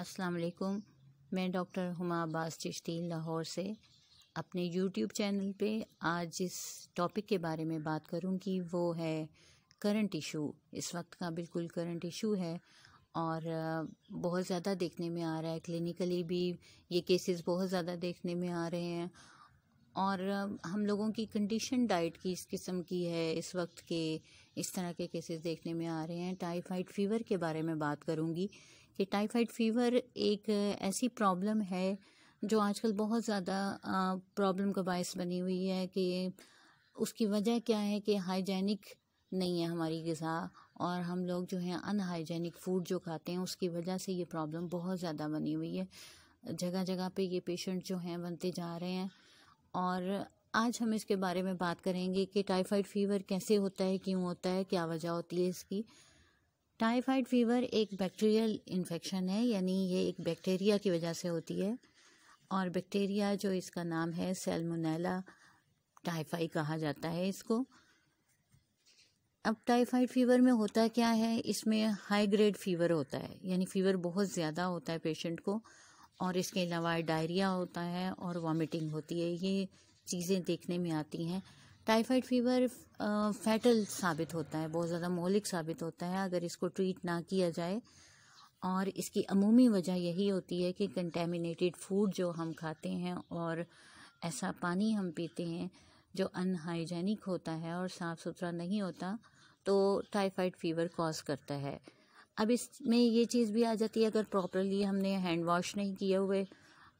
अस्सलाम वालेकुम मैं डॉक्टर हुमा अब्बास चिश्ती लाहौर से अपने यूट्यूब चैनल पे आज जिस टॉपिक के बारे में बात करूँगी वो है करंट इशू इस वक्त का बिल्कुल करंट इशू है और बहुत ज़्यादा देखने में आ रहा है क्लिनिकली भी ये केसेस बहुत ज़्यादा देखने में आ रहे हैं और हम लोगों की कंडीशन डाइट की इस किस्म की है इस वक्त के इस तरह के केसेस देखने में आ रहे हैं टाइफाइड फीवर के बारे में बात करूँगी कि टाइफाइड फीवर एक ऐसी प्रॉब्लम है जो आजकल बहुत ज़्यादा प्रॉब्लम का बायस बनी हुई है कि उसकी वजह क्या है कि हाइजेनिक नहीं है हमारी गज़ा और हम लोग जो हैं अनहाइजेनिक फूड जो खाते हैं उसकी वजह से ये प्रॉब्लम बहुत ज़्यादा बनी हुई है जगह जगह पे ये पेशेंट जो हैं बनते जा रहे हैं और आज हम इसके बारे में बात करेंगे कि टाइफाइड फीवर कैसे होता है क्यों होता है क्या वजह होती है इसकी टाइफाइड फीवर एक बैक्टीरियल इन्फेक्शन है यानी ये एक बैक्टीरिया की वजह से होती है और बैक्टीरिया जो इसका नाम है सेलमोनेला टाइफाई कहा जाता है इसको अब टाइफाइड फीवर में होता क्या है इसमें हाई ग्रेड फीवर होता है यानी फीवर बहुत ज़्यादा होता है पेशेंट को और इसके अलावा डायरिया होता है और वॉमिटिंग होती है ये चीज़ें देखने में आती हैं टाइफाइड फीवर फैटल साबित होता है बहुत ज़्यादा मौलिक साबित होता है अगर इसको ट्रीट ना किया जाए और इसकी अमूमी वजह यही होती है कि कंटेमिनेटेड फूड जो हम खाते हैं और ऐसा पानी हम पीते हैं जो अनहाइजेनिक होता है और साफ़ सुथरा नहीं होता तो टाइफाइड फीवर कॉज करता है अब इसमें ये चीज़ भी आ जाती है अगर प्रॉपरली हमने हैंड वॉश नहीं किए हुए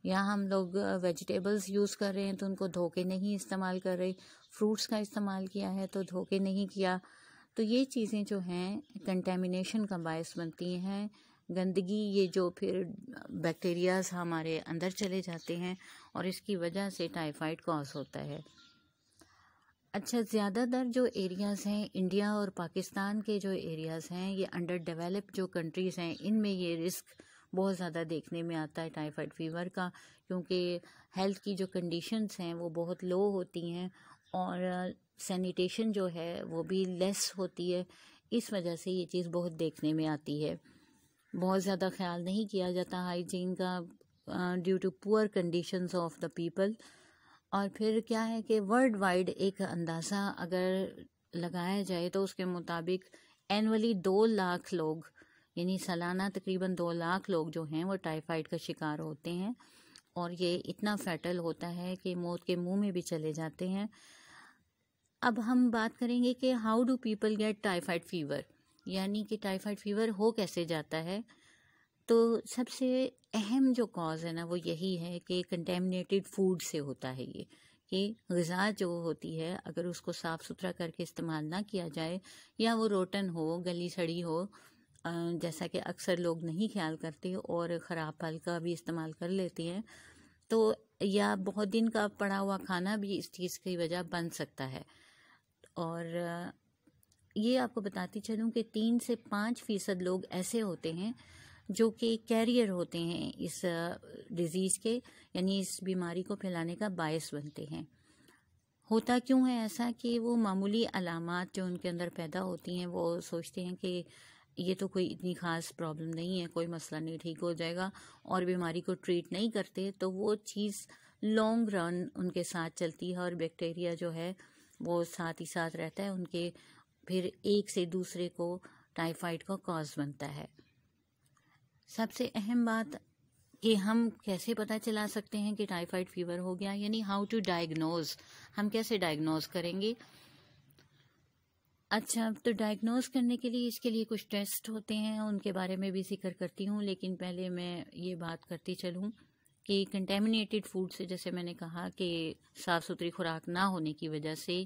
या हम लोग वेजिटेबल्स यूज़ कर रहे हैं तो उनको धो के नहीं इस्तेमाल कर रहे फ्रूट्स का इस्तेमाल किया है तो धो के नहीं किया तो ये चीज़ें जो हैं कंटेमिनेशन का बायस बनती हैं गंदगी ये जो फिर बैक्टीरियाज हमारे अंदर चले जाते हैं और इसकी वजह से टाइफाइड कॉज होता है अच्छा ज़्यादातर जो एरियाज़ हैं इंडिया और पाकिस्तान के जो एरियाज़ हैं ये अंडर डेवलप्ड जो कंट्रीज़ हैं इनमें ये रिस्क बहुत ज़्यादा देखने में आता है टाइफाइड फीवर का क्योंकि हेल्थ की जो कंडीशंस हैं वो बहुत लो होती हैं और सैनिटेशन uh, जो है वो भी लेस होती है इस वजह से ये चीज़ बहुत देखने में आती है बहुत ज़्यादा ख्याल नहीं किया जाता हाइजीन का due to poor conditions of the people और फिर क्या है कि वर्ल्ड वाइड एक अंदाज़ा अगर लगाया जाए तो उसके मुताबिक एनअली दो लाख लोग यानी सालाना तकरीबन दो लाख लोग जो हैं वो टाइफाइड का शिकार होते हैं और ये इतना फैटल होता है कि मौत के मुंह में भी चले जाते हैं अब हम बात करेंगे कि how do people get typhoid fever यानी कि टाइफाइड फीवर हो कैसे जाता है तो सबसे अहम जो कॉज है ना वो यही है कि कंटेमिनेटेड फूड से होता है ये कि गज़ा जो होती है अगर उसको साफ़ सुथरा करके इस्तेमाल ना किया जाए या वो रोटन हो गली सड़ी हो जैसा कि अक्सर लोग नहीं ख्याल करते और ख़राब फल का भी इस्तेमाल कर लेते हैं तो या बहुत दिन का पड़ा हुआ खाना भी इस चीज़ की वजह बन सकता है और ये आपको बताती चलूँ कि तीन से पाँच फ़ीसद लोग ऐसे होते हैं जो कि कैरियर होते हैं इस डिज़ीज़ के यानी इस बीमारी को फैलाने का बायस बनते हैं होता क्यों है ऐसा कि वो मामूली अलामत जो उनके अंदर पैदा होती हैं वो सोचते हैं कि ये तो कोई इतनी ख़ास प्रॉब्लम नहीं है कोई मसला नहीं ठीक हो जाएगा और बीमारी को ट्रीट नहीं करते तो वो चीज़ लॉन्ग रन उनके साथ चलती है और बैक्टीरिया जो है वो साथ ही साथ रहता है उनके फिर एक से दूसरे को टाइफाइड का कॉज बनता है सबसे अहम बात कि हम कैसे पता चला सकते हैं कि टाइफाइड फीवर हो गया यानी हाउ टू डायग्नोज हम कैसे डायग्नोज करेंगे अच्छा तो डायग्नोज करने के लिए इसके लिए कुछ टेस्ट होते हैं उनके बारे में भी जिक्र करती हूँ लेकिन पहले मैं ये बात करती चलूँ कि कंटेमिनेटेड फूड से जैसे मैंने कहा कि साफ़ सुथरी खुराक ना होने की वजह से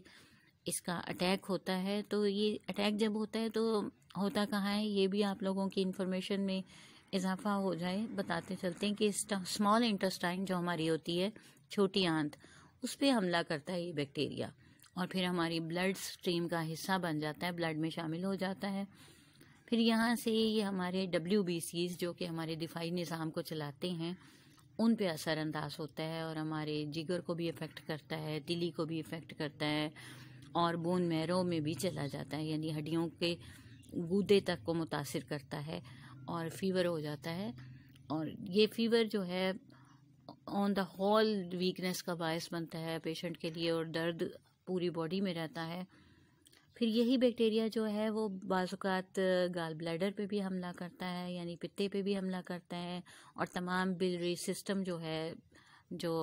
इसका अटैक होता है तो ये अटैक जब होता है तो होता कहाँ है ये भी आप लोगों की इन्फॉर्मेशन में इजाफा हो जाए बताते चलते हैं कि स्मॉल इंटस्टाइन जो हमारी होती है छोटी आंत उस पर हमला करता है ये बैक्टीरिया और फिर हमारी ब्लड स्ट्रीम का हिस्सा बन जाता है ब्लड में शामिल हो जाता है फिर यहाँ से ये हमारे डब्ल्यू जो कि हमारे दिफाई निज़ाम को चलाते हैं उन पे अंदाज होता है और हमारे जिगर को भी इफ़ेक्ट करता है तिली को भी इफ़ेक्ट करता है और बोन मैरो में भी चला जाता है यानी हड्डियों के गूदे तक को मुतासर करता है और फीवर हो जाता है और ये फीवर जो है ऑन द होल वीकनेस का बायस बनता है पेशेंट के लिए और दर्द पूरी बॉडी में रहता है फिर यही बैक्टीरिया जो है वो बाज़ात गाल ब्लैडर पे भी हमला करता है यानी पित्ते पे भी हमला करता है और तमाम बिलरी सिस्टम जो है जो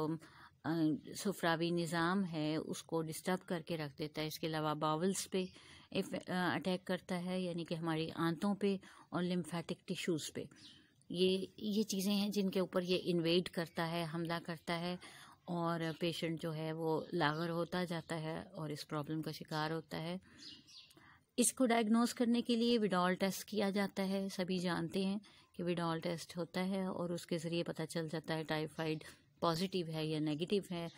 सुफरावी निज़ाम है उसको डिस्टर्ब करके रख देता है इसके अलावा बावल्स पे अटैक करता है यानी कि हमारी आंतों पे और लिम्फेटिक टिश्यूज़ पे ये ये चीज़ें हैं जिनके ऊपर ये इन्वेड करता है हमला करता है और पेशेंट जो है वो लागर होता जाता है और इस प्रॉब्लम का शिकार होता है इसको डायग्नोस करने के लिए विडॉल टेस्ट किया जाता है सभी जानते हैं कि विडॉल टेस्ट होता है और उसके ज़रिए पता चल जाता है टाइफाइड पॉजिटिव है या नेगेटिव है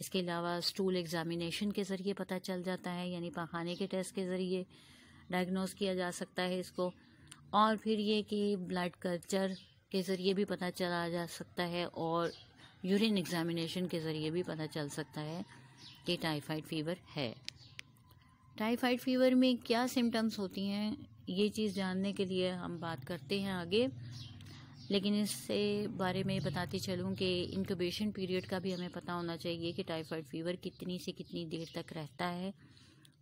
इसके अलावा स्टूल एग्ज़ामिनेशन के ज़रिए पता चल जाता है यानी पखाने के टेस्ट के ज़रिए डायग्नोस किया जा सकता है इसको और फिर ये कि ब्लड कल्चर के ज़रिए भी पता चला जा सकता है और यूरिन एग्ज़ामिनेशन के ज़रिए भी पता चल सकता है कि टाइफाइड फ़ीवर है टाइफाइड फ़ीवर में क्या सिम्टम्स होती हैं ये चीज़ जानने के लिए हम बात करते हैं आगे लेकिन इससे बारे में बताती चलूँ कि इंक्यूबेशन पीरियड का भी हमें पता होना चाहिए कि टाइफाइड फ़ीवर कितनी से कितनी देर तक रहता है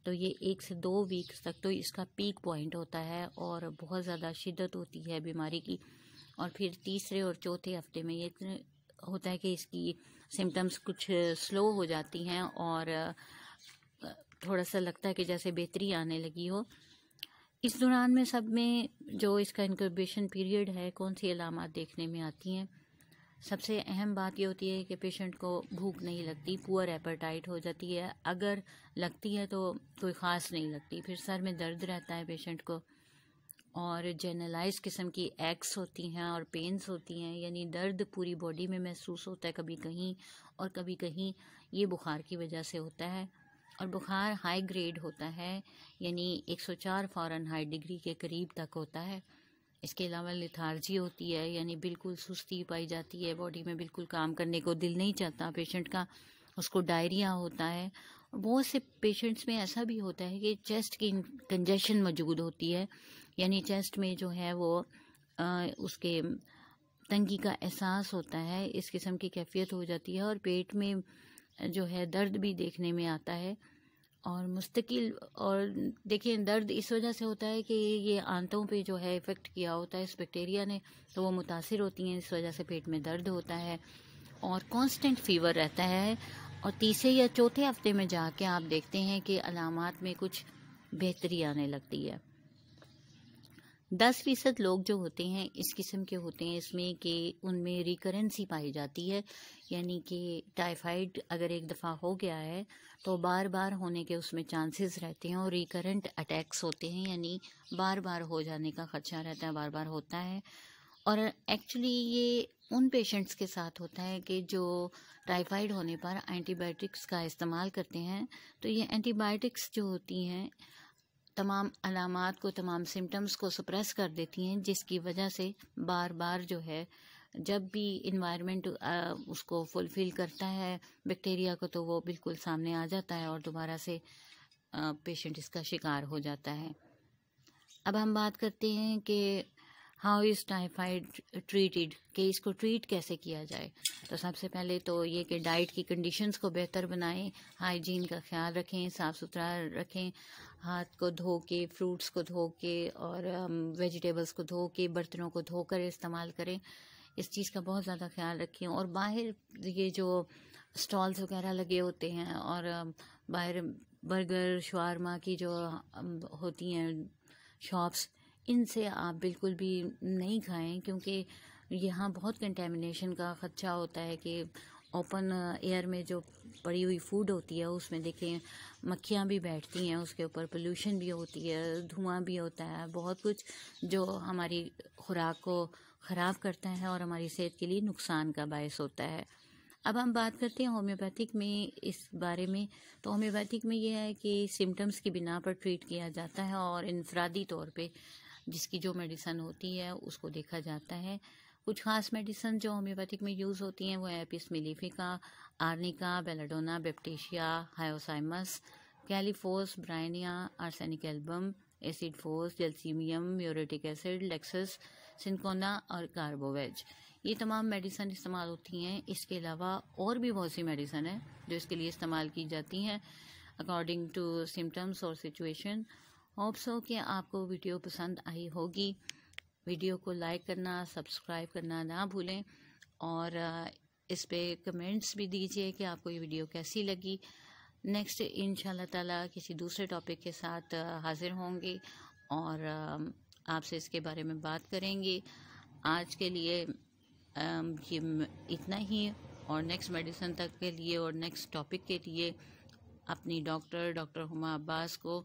तो ये एक से दो वीक्स तक तो इसका पीक पॉइंट होता है और बहुत ज़्यादा शिद्दत होती है बीमारी की और फिर तीसरे और चौथे हफ्ते में ये होता है कि इसकी सिम्टम्स कुछ स्लो हो जाती हैं और थोड़ा सा लगता है कि जैसे बेहतरी आने लगी हो इस दौरान में सब में जो इसका इनक्यूबेशन पीरियड है कौन सी अलामत देखने में आती हैं सबसे अहम बात यह होती है कि पेशेंट को भूख नहीं लगती पुअर एपरटाइट हो जाती है अगर लगती है तो कोई ख़ास नहीं लगती फिर सर में दर्द रहता है पेशेंट को और जनरलाइज किस्म की एक्स होती हैं और पेन्स होती हैं यानी दर्द पूरी बॉडी में महसूस होता है कभी कहीं और कभी कहीं ये बुखार की वजह से होता है और बुखार हाई ग्रेड होता है यानी 104 हाई डिग्री के करीब तक होता है इसके अलावा लिथार्जी होती है यानी बिल्कुल सुस्ती पाई जाती है बॉडी में बिल्कुल काम करने को दिल नहीं चाहता पेशेंट का उसको डायरिया होता है बहुत से पेशेंट्स में ऐसा भी होता है कि चेस्ट की कंजेशन मौजूद होती है यानी चेस्ट में जो है वो आ, उसके तंगी का एहसास होता है इस किस्म की कैफियत हो जाती है और पेट में जो है दर्द भी देखने में आता है और मुस्तकिल और देखिए दर्द इस वजह से होता है कि ये आंतों पे जो है इफ़ेक्ट किया होता है इस बैक्टीरिया ने तो वो मुतासर होती हैं इस वजह से पेट में दर्द होता है और कांस्टेंट फीवर रहता है और तीसरे या चौथे हफ्ते में जाके आप देखते हैं कि अलामत में कुछ बेहतरी आने लगती है दस फीसद लोग जो होते हैं इस किस्म के होते हैं इसमें कि उनमें रिकरेंसी पाई जाती है यानी कि टाइफाइड अगर एक दफ़ा हो गया है तो बार बार होने के उसमें चांसेस रहते हैं और रिकरेंट अटैक्स होते हैं यानी बार बार हो जाने का खर्चा रहता है बार बार होता है और एक्चुअली ये उन पेशेंट्स के साथ होता है कि जो टाइफाइड होने पर एंटीबायोटिक्स का इस्तेमाल करते हैं तो ये एंटीबायोटिक्स जो होती हैं तमाम अलामत को तमाम सिम्टम्स को सप्रेस कर देती हैं जिसकी वजह से बार बार जो है जब भी इन्वायरमेंट उसको फुलफ़िल करता है बैक्टीरिया को तो वो बिल्कुल सामने आ जाता है और दोबारा से पेशेंट इसका शिकार हो जाता है अब हम बात करते हैं कि हाउ इज़ टाइफाइड ट्रीटेड कि इसको ट्रीट कैसे किया जाए तो सबसे पहले तो ये कि डाइट की कंडीशंस को बेहतर बनाएं हाइजीन का ख्याल रखें साफ़ सुथरा रखें हाथ को धो के फ्रूट्स को धो के और वेजिटेबल्स को धो के बर्तनों को धोकर इस्तेमाल करें इस चीज़ का बहुत ज़्यादा ख्याल रखें और बाहर ये जो स्टॉल्स वगैरह लगे होते हैं और बाहर बर्गर शवारमा की जो होती हैं शॉप्स इनसे आप बिल्कुल भी नहीं खाएं क्योंकि यहाँ बहुत कंटेमिनेशन का ख़दशा होता है कि ओपन एयर में जो पड़ी हुई फूड होती है उसमें देखें मक्खियाँ भी बैठती हैं उसके ऊपर पोल्यूशन भी होती है धुआं भी होता है बहुत कुछ जो हमारी खुराक को ख़राब करता है और हमारी सेहत के लिए नुकसान का बायस होता है अब हम बात करते हैं होम्योपैथिक में इस बारे में तो होम्योपैथिक में यह है कि सिम्टम्स की बिना पर ट्रीट किया जाता है और इनफरादी तौर पे जिसकी जो मेडिसन होती है उसको देखा जाता है कुछ खास मेडिसन जो होम्योपैथिक में यूज़ होती हैं वो apis mellifica arnica belladonna baptisia hyoscyamus kali phos bryonia arsenic album acid phos gelsemium muriatic acid लेक्सस सिंकोना और कार्बोवेज ये तमाम मेडिसन इस्तेमाल होती हैं इसके अलावा और भी बहुत सी मेडिसन है जो इसके लिए इस्तेमाल की जाती हैं अकॉर्डिंग टू सिम्टम्स और सिचुएशन होप्स हो कि आपको वीडियो पसंद आई होगी वीडियो को लाइक करना सब्सक्राइब करना ना भूलें और इस पर कमेंट्स भी दीजिए कि आपको ये वीडियो कैसी लगी नेक्स्ट इन ताला किसी दूसरे टॉपिक के साथ हाज़िर होंगे और आपसे इसके बारे में बात करेंगे आज के लिए ये इतना ही और नेक्स्ट मेडिसिन तक के लिए और नेक्स्ट टॉपिक के लिए अपनी डॉक्टर डॉक्टर हुमा अब्बास को